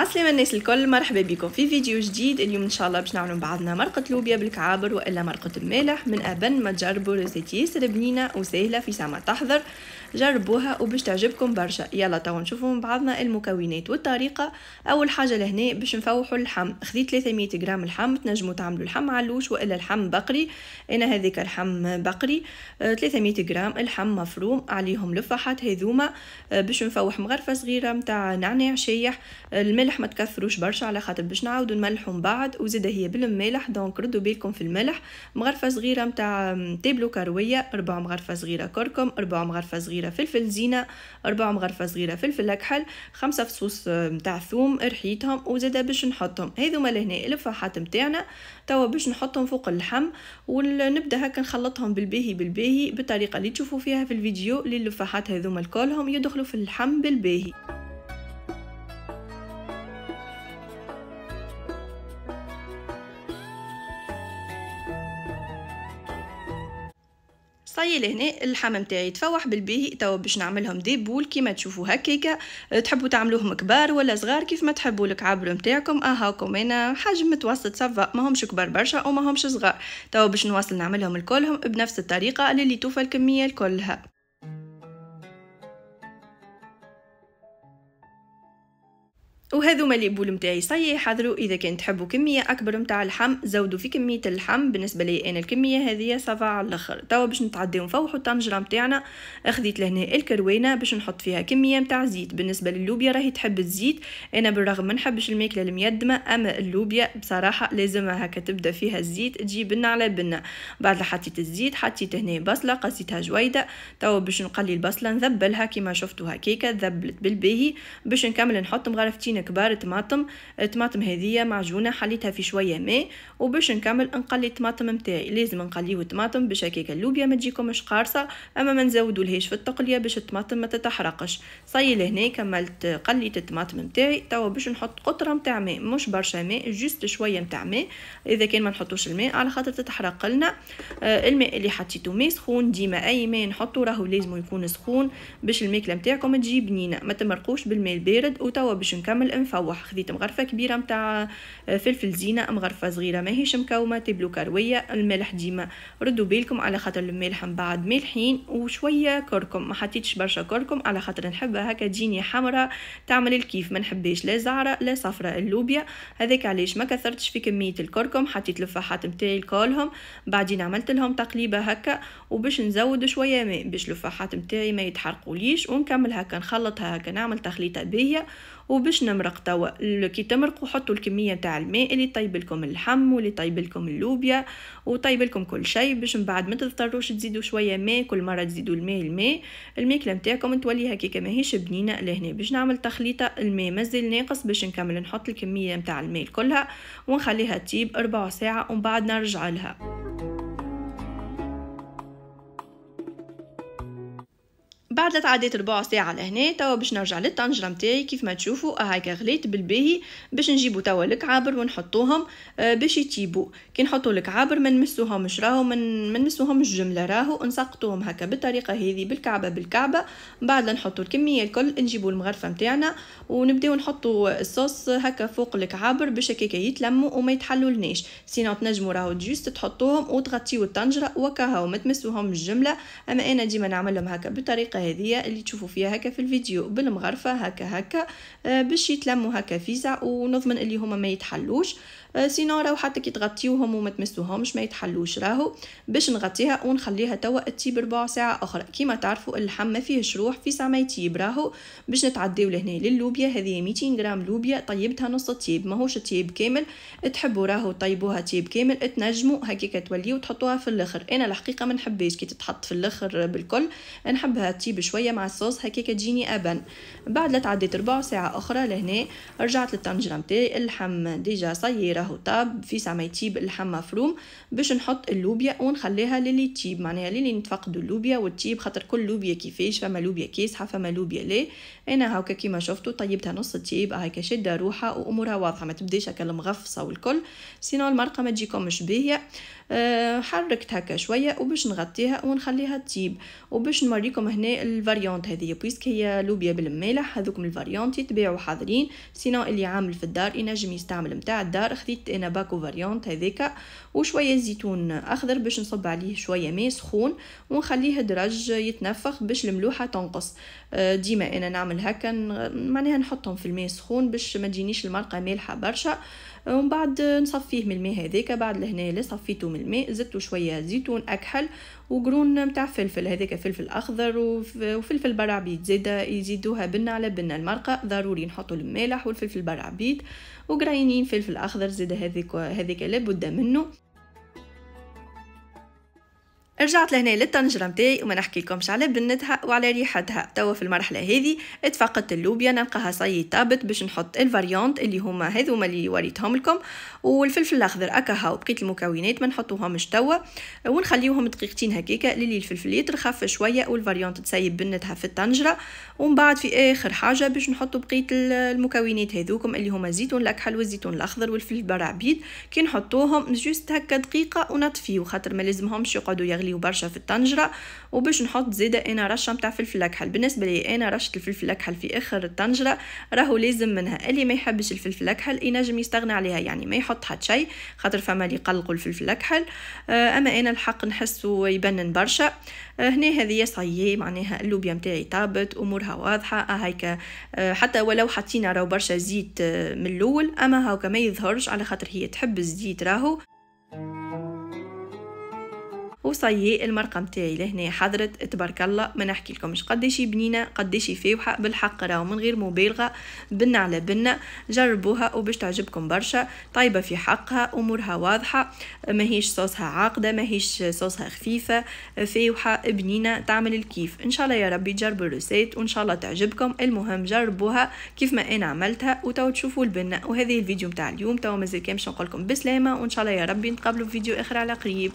عسلامة الناس الكل مرحبا بكم في فيديو جديد اليوم ان شاء الله باش نعملوا بعضنا مرقة لوبيا بالكعابر والا مرقة المالح من ابن ما تجربوا ريسيت ياسر بنينة وسهلة في ساعة تحضر جربوها وباش تعجبكم برشا يلا توا نشوفوا من بعضنا المكونات والطريقة اول حاجة لهنا باش نفوحوا اللحم خذيت 300 غرام لحم تنجموا تعملوا لحم علوش والا لحم بقري انا هذيك لحم بقري 300 غرام لحم مفروم عليهم لفاحات هذوما آه، باش نفوح مغرفة صغيرة متاع نعناع شيح آه، الملح الملح ما تكثروش برشا على خاطر باش نعاودو نملحو من بعد وزيد هي بالمالح دونك ردوا بالكم في الملح مغرفه صغيره نتاع تيبلو كرويه ربع مغرفه صغيره كركم ربع مغرفه صغيره فلفل زينه ربع مغرفه صغيره فلفل اكحل خمسه فصوص نتاع آه، ثوم رحيتهم وزيد باش نحطهم هذوما لهنا الفاحات نتاعنا توا باش نحطهم فوق اللحم ونبدا هكا نخلطهم بالباهي بالباهي بالطريقه اللي تشوفوا فيها في الفيديو للفاحات هذوما الكلهم يدخلوا في اللحم بالباهي طيب لهنا اللحم نتاعي تفوح بالبيه توا باش نعملهم دي بول كيما تشوفوا هكاكا أه، تحبوا تعملوهم كبار ولا صغار كيف ما تحبوا الكعابر نتاعكم اهاكم انا حجم متوسط صفا ماهمش كبار برشا وماهمش صغار توا باش نواصل نعملهم الكلهم بنفس الطريقه اللي توفى الكميه الكلها وهذو لي بول نتاعي صاي حضروا اذا كان تحبوا كميه اكبر نتاع اللحم زودوا في كميه اللحم بالنسبه لي انا الكميه هذه صفا على الاخر توا باش نتعداو نفوحوا الطنجره نتاعنا خديت لهنا الكروينه باش نحط فيها كميه نتاع زيت بالنسبه للوبيا راهي تحب الزيت انا بالرغم ما نحبش الماكله الميدمه اما اللوبيا بصراحه لازمها هكا تبدا فيها الزيت تجي بنه على بنه بعد حطيت الزيت حطيت هنا بصله قصيتها جويده توا باش نقلي البصله نذبلها كيما شفتوا هكاكا ذبلت بالباهي باش نكمل نحط مغرفتين معجون كبار طماطم الطماطم هذيا معجونه حليتها في شويه ماء وباش نكمل نقلي الطماطم نتاعي لازم نقليو الطماطم باش هكاك اللوبيا ما تجيكمش قارصه اما ما نزودولهاش في التقليه باش الطماطم ما تتحرقش صاي لهنا كملت قليت الطماطم نتاعي توا باش نحط قطره نتاع ماء مش برشا ماء جوست شويه نتاع ماء اذا كان ما نحطوش الماء على خاطر تتحرق لنا آه، الماء اللي حطيتو ماء سخون ديما اي ماء نحطو راهو لازم يكون سخون باش الماكله نتاعكم تجي بنينه ما تمرقوش بالماء البارد وتوا باش نكمل الفلفل مفوح خديت مغرفة كبيرة متاع آه، فلفل زينة مغرفة صغيرة ماهيش مكومة تبلو كروية الملح ديما ردوا بالكم على خاطر الملح من بعد ملحين وشوية كركم ما حطيتش برشا كركم على خاطر نحبها هكا تجيني حمرة تعمل الكيف ما نحبش لا زعرة لا صفرة اللوبيا هذاك علاش ما كثرتش في كمية الكركم حطيت الفاحات متاعي الكولهم بعدين عملت لهم تقليبة هكا وباش نزود شوية ماء باش الفاحات متاعي ما يتحرقوليش ونكمل هكا نخلطها هكا نعمل تخليطة بيا وباش نمرق توا كي تمرقوا حطوا الكميه نتاع الماء اللي طيب لكم اللحم واللي طيب لكم اللوبيا وطيب لكم كل شيء باش من بعد ما تضطروش تزيدوا شويه ماء كل مره تزيدوا الماء الماء الماكله نتاعكم تولي كما هيش بنينه لهنا باش نعمل تخليطه الماء مازال ناقص باش نكمل نحط الكميه نتاع الماء كلها ونخليها تيب ربع ساعه ومن بعد نرجع لها بعد لا تعديت ربع ساعه لهنا توا باش نرجع للطنجره نتاعي كيف ما تشوفوا هاكا غليت بالباهي باش نجيبوا توا الكعابر ونحطوهم آه، باش يطيبوا كي نحطوا الكعابر ما نمسوهمش راهو ما نمسوهمش جمله راهو نسقطوهم هكا بالطريقه هذه بالكعبه بالكعبه بعد نحطوا الكميه الكل نجيبوا المغرفه نتاعنا ونبداو نحطوا الصوص هكا فوق الكعابر باش هكاكا يتلموا وما يتحلولناش سينو تنجموا راهو جوست تحطوهم وتغطيو الطنجره وكاهو ما تمسوهمش جمله اما انا ديما نعملهم هكا بطريقه الطريقه هذه اللي تشوفوا فيها هكا في الفيديو بالمغرفه هكا هكا آه، باش يتلموا هكا فيزا ونضمن اللي هما ما يتحلوش آه، سينو راهو حتى كي تغطيوهم وما تمسوهمش ما يتحلوش راهو باش نغطيها ونخليها توا تطيب ربع ساعه اخرى كيما تعرفوا اللحم ما فيهش روح فيزا ما يطيب راهو باش نتعديو لهنا للوبيا هذه 200 غرام لوبيا طيبتها نص تيب ماهوش تيب كامل تحبوا راهو طيبوها تيب كامل تنجموا هكيك توليو تحطوها في الاخر انا الحقيقه ما نحبهاش كي تتحط في الاخر بالكل نحبها هالشي بشوية مع الصوص هكاك تجيني أبن بعد لا تعديت ربع ساعة أخرى لهنا رجعت للطنجرة متاعي اللحم ديجا صيي راهو طاب في ما يطيب اللحم مفروم باش نحط اللوبيا ونخليها للي تطيب معناها للي نتفقدوا اللوبيا وتطيب خاطر كل لوبيا كيفاش فما لوبيا كاسحة فما لوبيا لا أنا هاكا كيما شفتوا طيبتها نص تيب هاكا شادة روحها وأمورها واضحة ما تبداش هاكا المغفصة والكل سينو المرقة ما تجيكمش باهية حركت هكا شوية وباش نغطيها ونخليها تطيب وباش نوريكم هنا الفاريونت هذه بويسك هي لوبيا بالمالح هذوكم الفاريونت يتباعوا حاضرين سينو اللي عامل في الدار ينجم يستعمل متاع الدار خديت انا باكو فاريونت هذيك وشويه زيتون اخضر باش نصب عليه شويه ماء سخون ونخليه درج يتنفخ باش الملوحه تنقص آه، ديما انا نعمل هكا معناها نحطهم في الماء سخون باش ما تجينيش المرقه مالحه برشا ومن بعد نصفيه من الماء هذاك بعد لهنا اللي صفيته من الماء زدت شويه زيتون اكحل وقرون نتاع فلفل هذاك فلفل اخضر وفلفل برعبيد زاده يزيدوها بنه على بنه المرقه ضروري نحطوا المالح والفلفل برعبيد وقرينين فلفل اخضر زاده هذيك هذيك لابد منه رجعت لهنا للطنجره متاعي وما نحكي لكمش على بنتها وعلى ريحتها توا في المرحله هذه اتفقت اللوبيا نلقاها صي طابت باش نحط الفاريونت اللي هما هذوما اللي وريتهم لكم والفلفل الاخضر اكاهو وبقيت المكونات ما نحطوهمش توا ونخليوهم دقيقتين هكاكا للي الفلفل يترخف شويه والفاريونت تسيب بنتها في الطنجره ومن بعد في اخر حاجه باش نحطوا بقيت المكونات هذوكم اللي هما الزيتون الاكحل والزيتون الاخضر والفلفل برعبيد كي نحطوهم جوست هكا دقيقه ونطفيو خاطر ما لازمهمش يقعدوا يغلي نخليه برشا في الطنجره وباش نحط زيادة انا رشه نتاع فلفل اكحل بالنسبه لي انا رشه الفلفل الاكحل في اخر الطنجره راهو لازم منها اللي ما يحبش الفلفل الاكحل ينجم يستغنى عليها يعني ما يحط حتى شيء خاطر فما اللي يقلقوا الفلفل الاكحل آه، اما انا الحق نحسه يبنن برشا آه، هنا هذه صاي معناها اللوبيا نتاعي طابت امورها واضحه آه، هيك حتى ولو حطينا راهو برشا زيت من الاول اما هاكا ما يظهرش على خاطر هي تحب الزيت راهو وصيق المرقم تاعي لهنا حضرت تبارك الله ما نحكي لكمش قديش بنينة قديش فاوحة بالحق راه من غير مبالغة بنة على بنة جربوها وباش تعجبكم برشا طيبة في حقها أمورها واضحة ماهيش صوصها عاقدة ماهيش صوصها خفيفة فاوحة بنينة تعمل الكيف إن شاء الله يا ربي تجربوا الريسيت وإن شاء الله تعجبكم المهم جربوها كيف ما أنا عملتها وتو تشوفوا البنة وهذه الفيديو متاع اليوم توا مازال كامش نقولكم بسلامة وإن شاء الله يا ربي نتقابلوا في فيديو آخر على قريب